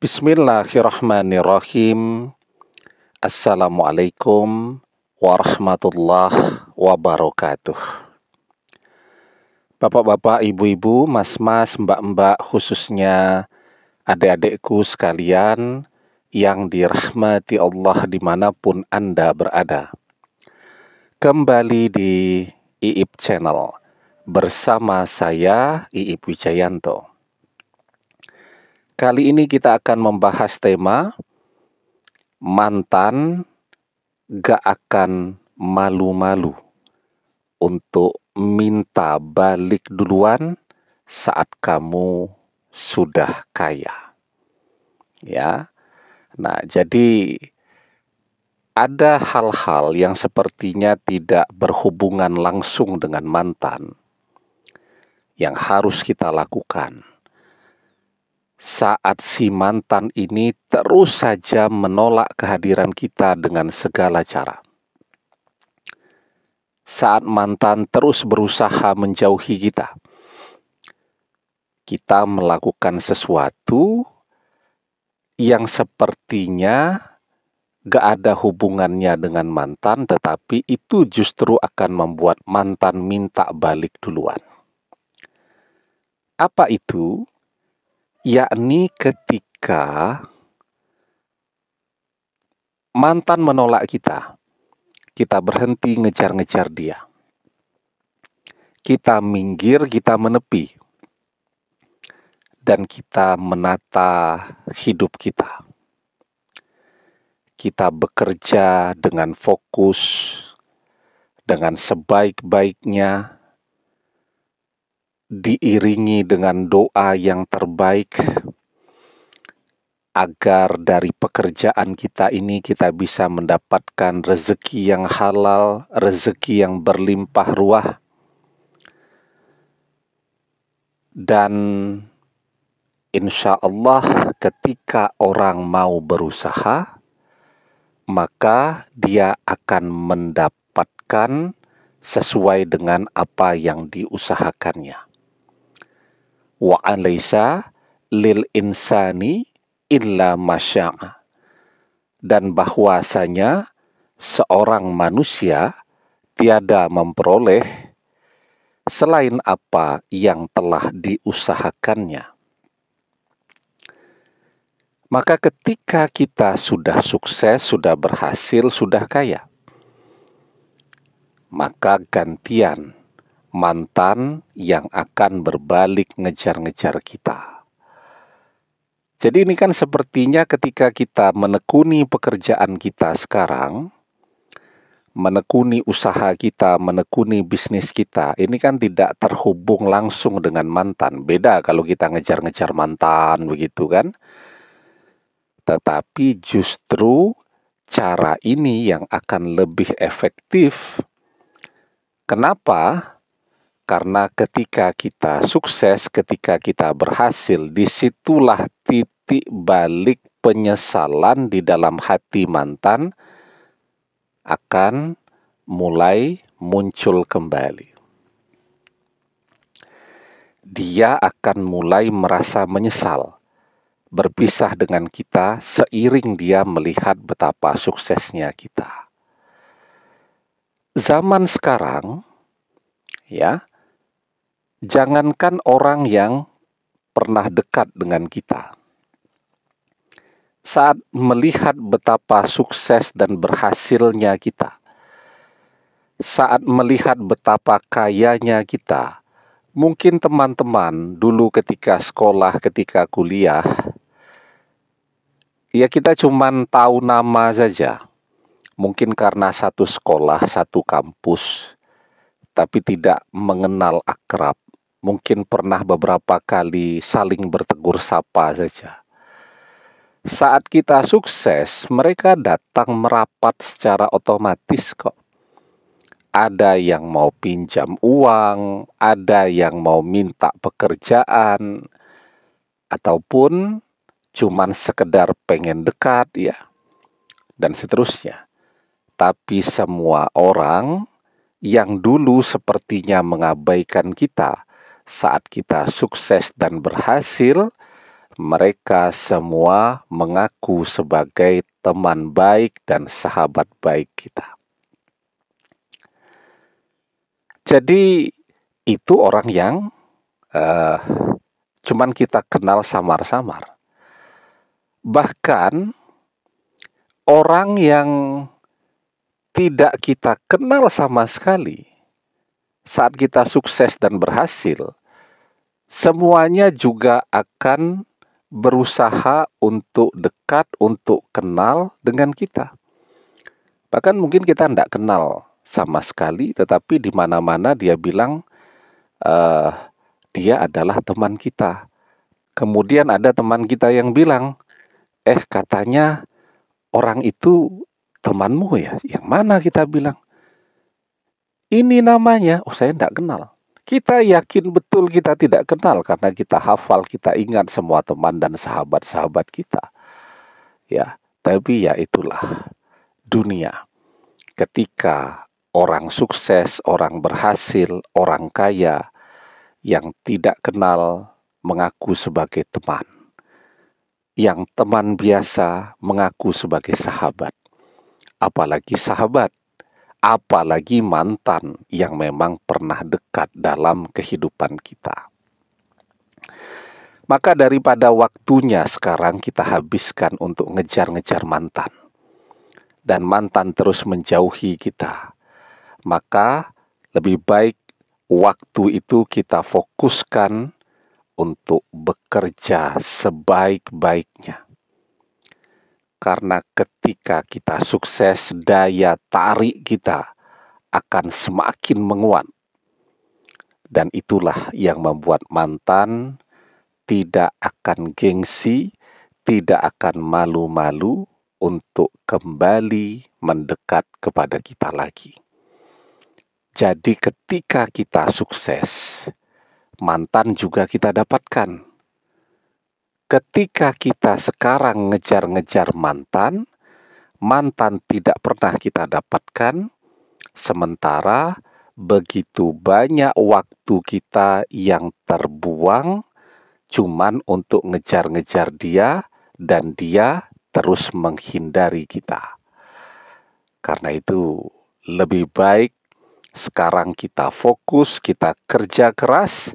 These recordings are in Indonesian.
Bismillahirrahmanirrahim. Assalamualaikum warahmatullahi wabarakatuh. Bapak-bapak, ibu-ibu, mas-mas, mbak-mbak, khususnya adik-adikku sekalian yang dirahmati Allah dimanapun Anda berada. Kembali di IIP Channel bersama saya, Iip Wijayanto. Kali ini kita akan membahas tema mantan gak akan malu-malu untuk minta balik duluan saat kamu sudah kaya. Ya. Nah, jadi ada hal-hal yang sepertinya tidak berhubungan langsung dengan mantan yang harus kita lakukan saat si mantan ini terus saja menolak kehadiran kita dengan segala cara. Saat mantan terus berusaha menjauhi kita, kita melakukan sesuatu yang sepertinya gak ada hubungannya dengan mantan, tetapi itu justru akan membuat mantan minta balik duluan. Apa itu? Yakni ketika mantan menolak kita, kita berhenti ngejar-ngejar dia. Kita minggir, kita menepi. Dan kita menata hidup kita. Kita bekerja dengan fokus, dengan sebaik-baiknya, diiringi dengan doa yang terbaik agar dari pekerjaan kita ini kita bisa mendapatkan rezeki yang halal, rezeki yang berlimpah ruah. Dan insya Allah ketika orang mau berusaha, maka dia akan mendapatkan sesuai dengan apa yang diusahakannya wa alaysa lil insani illa masya'a. Dan bahwasanya seorang manusia tiada memperoleh selain apa yang telah diusahakannya. Maka ketika kita sudah sukses, sudah berhasil, sudah kaya, maka gantian mantan yang akan berbalik ngejar-ngejar kita. Jadi, ini kan sepertinya ketika kita menekuni pekerjaan kita sekarang, menekuni usaha kita, menekuni bisnis kita, ini kan tidak terhubung langsung dengan mantan. Beda kalau kita ngejar-ngejar mantan begitu kan. Tetapi justru cara ini yang akan lebih efektif. Kenapa? Karena ketika kita sukses, ketika kita berhasil, disitulah titik balik penyesalan di dalam hati mantan akan mulai muncul kembali. Dia akan mulai merasa menyesal berpisah dengan kita seiring dia melihat betapa suksesnya kita. Zaman sekarang, ya, jangankan orang yang pernah dekat dengan kita, saat melihat betapa sukses dan berhasilnya kita, saat melihat betapa kayanya kita, mungkin teman-teman dulu ketika sekolah, ketika kuliah, ya kita cuma tahu nama saja. Mungkin karena satu sekolah, satu kampus, tapi tidak mengenal akrab, mungkin pernah beberapa kali saling bertegur sapa saja. Saat kita sukses, mereka datang merapat secara otomatis kok. Ada yang mau pinjam uang, ada yang mau minta pekerjaan, ataupun cuman sekedar pengen dekat ya. Dan seterusnya. Tapi semua orang yang dulu sepertinya mengabaikan kita, saat kita sukses dan berhasil, mereka semua mengaku sebagai teman baik dan sahabat baik kita. Jadi, itu orang yang uh, cuman kita kenal samar-samar. Bahkan, orang yang tidak kita kenal sama sekali saat kita sukses dan berhasil, semuanya juga akan berusaha untuk dekat, untuk kenal dengan kita. Bahkan mungkin kita tidak kenal sama sekali, tetapi di mana-mana dia bilang uh, dia adalah teman kita. Kemudian ada teman kita yang bilang, eh katanya orang itu temanmu ya, yang mana kita bilang. Ini namanya, oh saya tidak kenal. Kita yakin betul kita tidak kenal karena kita hafal, kita ingat semua teman dan sahabat-sahabat kita. Ya, tapi ya itulah dunia. Ketika orang sukses, orang berhasil, orang kaya yang tidak kenal mengaku sebagai teman. Yang teman biasa mengaku sebagai sahabat. Apalagi sahabat apalagi mantan yang memang pernah dekat dalam kehidupan kita. Maka daripada waktunya sekarang kita habiskan untuk ngejar-ngejar mantan. Dan mantan terus menjauhi kita. Maka lebih baik waktu itu kita fokuskan untuk bekerja sebaik-baiknya. Karena ketika kita sukses, daya tarik kita akan semakin menguat. Dan itulah yang membuat mantan tidak akan gengsi, tidak akan malu-malu untuk kembali mendekat kepada kita lagi. Jadi, ketika kita sukses, mantan juga kita dapatkan ketika kita sekarang ngejar-ngejar mantan, mantan tidak pernah kita dapatkan, sementara begitu banyak waktu kita yang terbuang cuman untuk ngejar-ngejar dia dan dia terus menghindari kita. Karena itu, lebih baik sekarang kita fokus, kita kerja keras,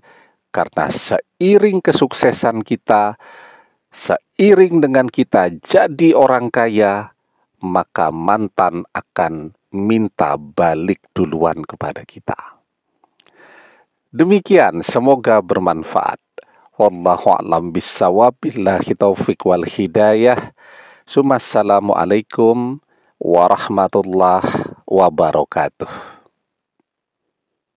karena seiring kesuksesan kita, Seiring dengan kita jadi orang kaya, maka mantan akan minta balik duluan kepada kita. Demikian, semoga bermanfaat. Wallahu a'lam bissawab. Billahi taufiq wal hidayah. Assalamualaikum warahmatullahi wabarakatuh.